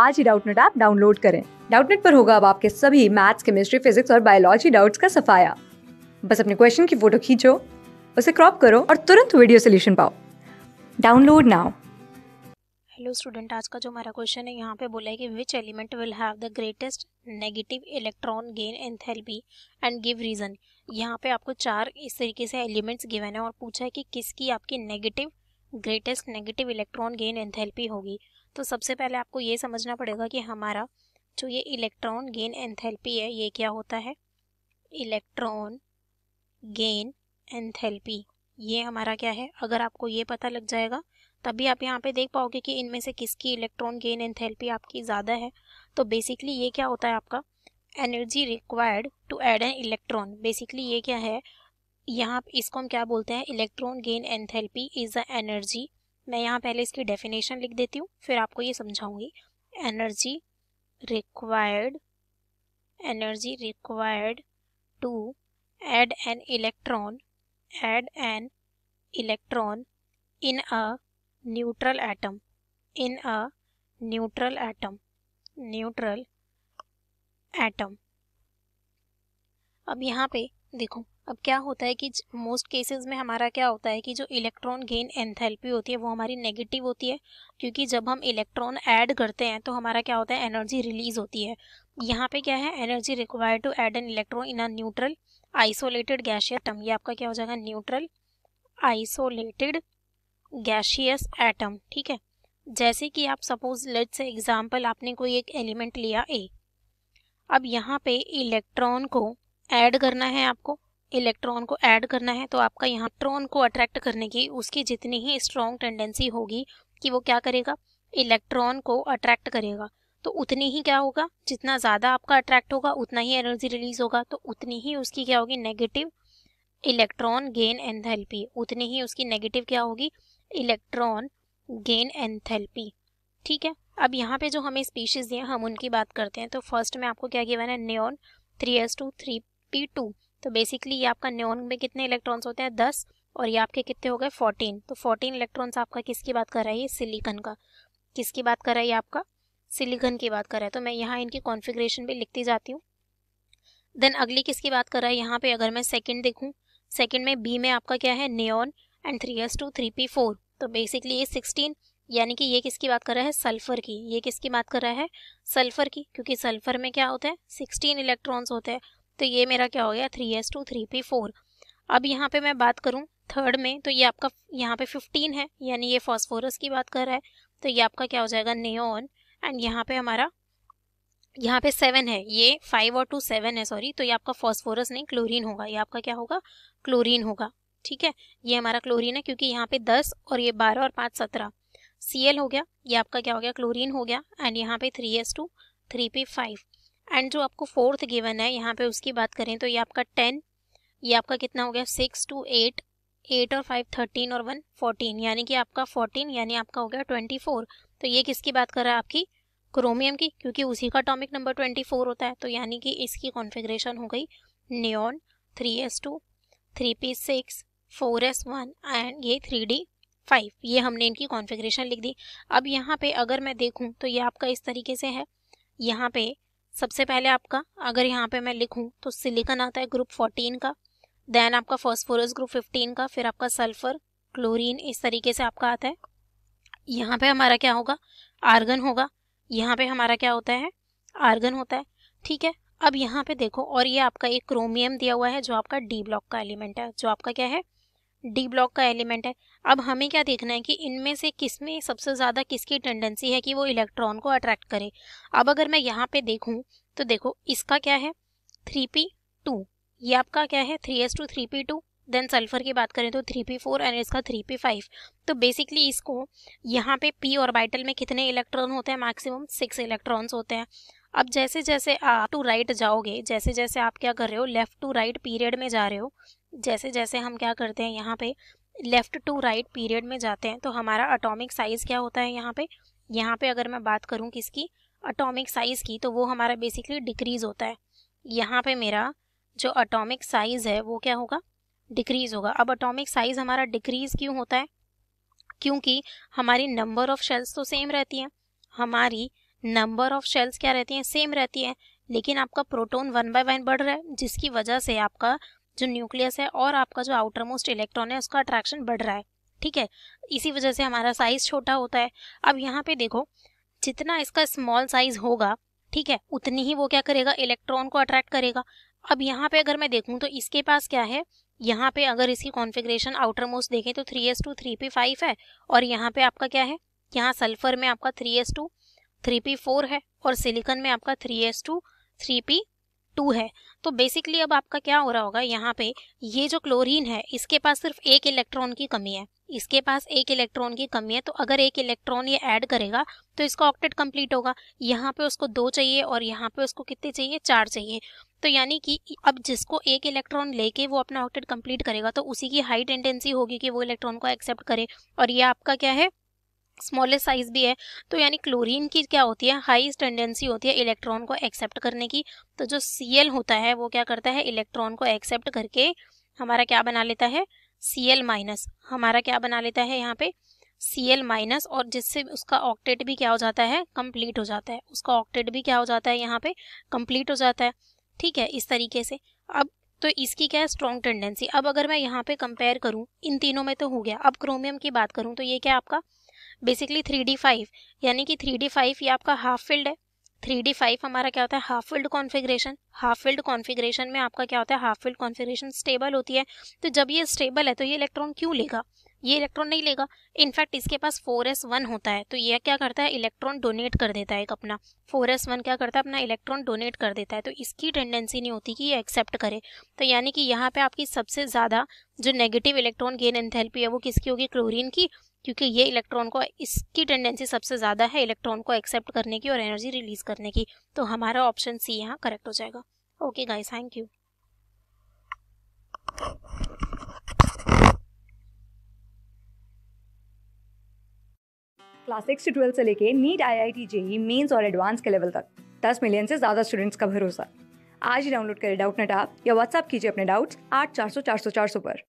आज ही Doubtnut app download करें डाउटनेट पर होगा अब आपके सभी मैथ्स केमिस्ट्री फिजिक्स और बायोलॉजी डाउट्स का सफाया बस अपने क्वेश्चन की फोटो खींचो उसे क्रॉप करो और तुरंत वीडियो सोल्यूशन पाओ डाउनलोड नाउ हेलो स्टूडेंट आज का जो हमारा क्वेश्चन है यहाँ पे बोला है कि which element will have the greatest negative electron gain enthalpy and give reason यहाँ पे आपको चार इस तरीके से एलिमेंट्स गिवन है और पूछा है कि किसकी आपकी negative greatest negative electron gain enthalpy होगी तो सबसे पहले आपको ये समझना पड़ेगा कि हमारा जो ये इलेक्ट्रॉन गेन एंथैल्पी है ये क्या होता है इलेक्ट्रॉन गेन एंथैल्पी ये हमारा क्या है अगर आपको ये पता लग जाएगा तभी आप यहाँ पे देख पाओगे कि इनमें से किसकी इलेक्ट्रॉन गेन एंथैल्पी आपकी ज़्यादा है तो बेसिकली ये क्या होता है आपका energy required to add an electron basically ये क्या है यहाँ इसको हम क्या बोलते हैं electron gain enthalpy is a energy मैं यहाँ पहले इसकी डेफिनेशन लिख देती हूँ फिर आपको ये समझाऊंगी energy required energy required to add an electron add an electron in a neutral atom in a neutral atom neutral atom अब यहाँ पे देखो अब क्या होता है कि मोस्ट केसेस में हमारा क्या होता है कि जो इलेक्ट्रॉन गेन एंथैल्पी होती है वो हमारी नेगेटिव होती है क्योंकि जब हम इलेक्ट्रॉन ऐड करते हैं तो हमारा क्या होता है एनर्जी रिलीज होती है यहाँ पे क्या है energy required to add an electron in a neutral isolated gaseous atom ये आपका क्या हो जाएगा न्यूट्रल आइसोलेटेड गैशियस एटम ठीक है जैसे कि आप सपोज लेट से एग्जाम्पल आपने कोई एक एलिमेंट लिया ए अब यहाँ पे इलेक्ट्रॉन को ऐड करना है आपको इलेक्ट्रॉन को ऐड करना है तो आपका यहाँ इलेक्ट्रॉन को अट्रैक्ट करने की उसकी जितनी ही स्ट्रॉन्ग टेंडेंसी होगी कि वो क्या करेगा इलेक्ट्रॉन को अट्रैक्ट करेगा तो उतनी ही क्या होगा जितना ज़्यादा आपका अट्रैक्ट होगा उतना ही एनर्जी रिलीज होगा तो उतनी ही उसकी क्या होगी नेगेटिव इलेक्ट्रॉन गेन एंथैल्पी उतनी ही उसकी नेगेटिव क्या होगी इलेक्ट्रॉन गेन एंथैल्पी ठीक है अब यहाँ पे जो हमें स्पीशीज़ दिए हम उनकी बात करते हैं तो फर्स्ट में आपको क्या किया है neon three s two three p two तो बेसिकली ये आपका न्योन में कितने इलेक्ट्रॉन्स होते हैं दस और ये आपके कितने हो गए फोर्टीन तो फोर्टीन इलेक्ट्रॉन्स आपका किसकी बात कर रहा है ये सिलिकन का किसकी बात कर रहा है ये आपका सिलिकन की बात कर रहा है तो मैं यहाँ इनकी कॉन्फ़िगरेशन भी लिखती जाती हूँ देन अगली किसकी बात कर रहा है यहाँ पे अगर मैं सेकंड देखूँ सेकंड में बी में आपका क्या है neon and three s two three p four तो बेसिकली ये सिक्सटीन यानी कि ये किसकी बात कर रहा है सल्फर की ये किसकी बात कर रहा है सल्फर की क्योंकि सल्फर में क्या होता है सिक्सटीन इलेक्ट्रॉन्स होते हैं तो ये मेरा क्या हो गया three s two three p four अब यहाँ पे मैं बात करूँ थर्ड में तो ये आपका यहाँ पे फिफ्टीन है यानी ये फॉस्फोरस की बात कर रहा है तो ये आपका क्या हो जाएगा नेन एंड यहाँ पे हमारा यहाँ पे सेवन है ये फाइव और टू सेवन है सॉरी तो ये आपका फॉस्फोरस नहीं क्लोरीन होगा ये आपका क्या होगा क्लोरीन होगा ठीक है ये हमारा क्लोरीन है क्योंकि यहाँ पे दस और ये बारह और पाँच सत्रह सी हो गया ये आपका क्या हो गया क्लोरीन हो गया एंड यहाँ पे three s two three p five and जो आपको फोर्थ गिवन है यहाँ पे उसकी बात करें तो ये आपका टेन ये आपका कितना हो गया सिक्स टू एट एट और फाइव थर्टीन और वन फोर्टीन यानी कि आपका फोर्टीन यानी आपका हो गया ट्वेंटी फोर तो ये किसकी बात कर रहा है आपकी क्रोमियम की क्योंकि उसी का अटोमिक नंबर ट्वेंटी फोर होता है तो यानी कि इसकी कॉन्फ़िगरेशन हो गई neon three s two three p six four s one and ये थ्री डी फाइव ये हमने इनकी कॉन्फ़िगरेशन लिख दी अब यहाँ पे अगर मैं देखूँ तो ये आपका इस तरीके से है यहाँ पे सबसे पहले आपका अगर यहाँ पे मैं लिखूँ तो सिलिकन आता है ग्रुप फोर्टीन का देन आपका फॉस्फोरस ग्रुप फिफ्टीन का फिर आपका सल्फर क्लोरीन इस तरीके से आपका आता है यहाँ पे हमारा क्या होगा आर्गन होगा यहाँ पे हमारा क्या होता है आर्गन होता है ठीक है अब यहाँ पे देखो और ये आपका एक क्रोमियम दिया हुआ है जो आपका डी ब्लॉक का एलिमेंट है जो आपका क्या है डी ब्लॉक का एलिमेंट है अब हमें क्या देखना है कि इनमें से किस में सबसे ज़्यादा किसकी टेंडेंसी है कि वो इलेक्ट्रॉन को अट्रैक्ट करे अब अगर मैं यहाँ पे देखूँ तो देखो इसका क्या है थ्री पी टू ये आपका क्या है three s two three p two then sulphur की बात करें तो थ्री पी फोर एंड इसका थ्री पी फाइव तो बेसिकली इसको यहाँ पे पी ऑर्बिटल में कितने इलेक्ट्रॉन होते हैं मैक्सिमम सिक्स इलेक्ट्रॉन्स होते हैं अब जैसे जैसे आप टू राइट जाओगे जैसे जैसे आप क्या कर रहे हो लेफ्ट टू राइट पीरियड में जा रहे हो जैसे जैसे हम क्या करते हैं यहाँ पे लेफ़्ट टू राइट पीरियड में जाते हैं तो हमारा अटोमिक साइज़ क्या होता है यहाँ पे यहाँ पे अगर मैं बात करूँ किसकी अटोमिक साइज़ की तो वो हमारा बेसिकली डिक्रीज़ होता है यहाँ पे मेरा जो अटोमिक साइज़ है वो क्या होगा डिक्रीज़ होगा अब अटोमिक साइज़ हमारा डिक्रीज़ क्यों होता है क्योंकि हमारी नंबर ऑफ़ शेल्स तो सेम रहती हैं हमारी नंबर ऑफ़ शेल्स क्या रहती हैं सेम रहती हैं लेकिन आपका प्रोटोन वन बाय वन बढ़ रहा है जिसकी वजह से आपका जो न्यूक्लियस है और आपका जो आउटर मोस्ट इलेक्ट्रॉन है उसका अट्रैक्शन बढ़ रहा है ठीक है इसी वजह से हमारा साइज छोटा होता है अब यहाँ पे देखो जितना इसका स्मॉल साइज होगा ठीक है उतनी ही वो क्या करेगा इलेक्ट्रॉन को अट्रैक्ट करेगा अब यहाँ पे अगर मैं देखूँ तो इसके पास क्या है यहाँ पे अगर इसकी कॉन्फ़िगरेशन आउटर मोस्ट देखें तो 3s2 3p5 है और यहाँ पे आपका क्या है यहाँ सल्फर में आपका 3s2 3p4 है और सिलिकॉन में आपका 3s2 3p5 टू है तो बेसिकली अब आपका क्या हो रहा होगा यहाँ पे ये जो क्लोरीन है इसके पास सिर्फ एक इलेक्ट्रॉन की कमी है इसके पास एक इलेक्ट्रॉन की कमी है तो अगर एक इलेक्ट्रॉन ये ऐड करेगा तो इसका ऑक्टेट कंप्लीट होगा यहाँ पे उसको दो चाहिए और यहाँ पे उसको कितने चाहिए चार चाहिए तो यानी कि अब जिसको एक इलेक्ट्रॉन लेके वो अपना ऑक्टेट कंप्लीट करेगा तो उसी की हाई टेंडेंसी होगी कि वो इलेक्ट्रॉन को एक्सेप्ट करे और ये आपका क्या है स्मॉलेस्ट साइज भी है तो यानी क्लोरीन की क्या होती है हाईस्ट टेंडेंसी होती है इलेक्ट्रॉन को एक्सेप्ट करने की तो जो सी होता है वो क्या करता है इलेक्ट्रॉन को एक्सेप्ट करके हमारा क्या बना लेता है सी माइनस हमारा क्या बना लेता है यहाँ पे सी एल माइनस और जिससे उसका ऑक्टेट भी क्या हो जाता है कम्प्लीट हो जाता है उसका ऑक्टेट भी क्या हो जाता है यहाँ पे कम्प्लीट हो जाता है ठीक है इस तरीके से अब तो इसकी क्या है स्ट्रॉन्ग टेंडेंसी अब अगर मैं यहाँ पे कंपेयर करूँ इन तीनों में तो हो गया अब क्रोमियम की बात करूँ तो ये क्या आपका बेसिकली थ्री डी फाइव यानी कि थ्री डी फाइव ये आपका हाफ फील्ड है थ्री डी फाइव हमारा क्या होता है half filled configuration half filled configuration में आपका क्या होता है हाफ फील्ड कॉन्फिग्रेशन स्टेबल होती है तो जब ये स्टेबल है तो ये इलेक्ट्रॉन क्यों लेगा ये इलेक्ट्रॉन नहीं लेगा इनफैक्ट इसके पास फोर एस वन होता है तो ये क्या करता है इलेक्ट्रॉन डोनेट कर देता है एक अपना फोर एस वन क्या करता है अपना इलेक्ट्रॉन डोनेट कर देता है तो इसकी टेंडेंसी नहीं होती कि ये एक्सेप्ट करे तो यानी कि यहाँ पे आपकी सबसे ज़्यादा जो नेगेटिव इलेक्ट्रॉन गेन एंथेल्पी है वो किसकी होगी क्लोरीन की क्योंकि ये इलेक्ट्रॉन को इसकी टेंडेंसी सबसे ज़्यादा है इलेक्ट्रॉन को एक्सेप्ट करने की और एनर्जी रिलीज करने की तो हमारा ऑप्शन सी यहाँ करेक्ट हो जाएगा okay guys thank you class six twelfth से लेके NEET I I T JEE mains और एडवांस के लेवल तक दस मिलियन से ज़्यादा स्टूडेंट्स का भरोसा आज ही डाउनलोड करें डाउट नेट आप या व्हाट्सअप कीजिए अपने डाउट्स आठ चार सौ चार सौ चार सौ पर